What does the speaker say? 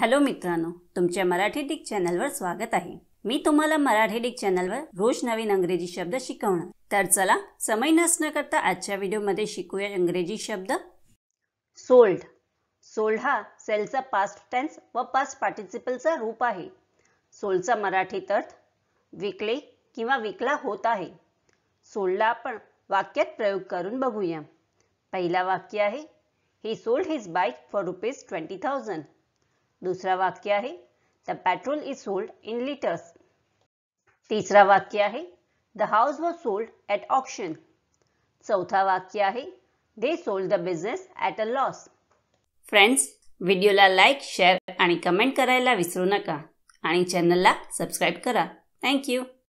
hello मित्रांनो तुमच्या Marathi Dick चॅनलवर स्वागत आहे मी तुम्हाला मराठी डिक चॅनलवर रोज नवीन अंग्रेजी शब्द शिकवणार तर चला समय नसण्याकरता करता आजच्या व्हिडिओमध्ये शिकूया इंग्रजी शब्द सोल्ड सोल्ड हा सेलचा पास्ट टेन्स व पास्ट पार्टिसिपलचा रूप आहे सोलचा मराठीत अर्थ विकले किंवा विकला होत आहे सोलला आपण वाक्यात प्रयोग करून बघूया पहिला वाक्य आहे he sold his bike for rupees twenty thousand दुसरा वाक्य आहे the petrol is sold in litres तिसरा वाक्य आहे the house was sold at auction चौथा वाक्य आहे they sold the business at a loss friends व्हिडिओला लाईक शेअर आणि कमेंट करायला विसरू नका आणि चॅनलला सबस्क्राईब करा थँक्यू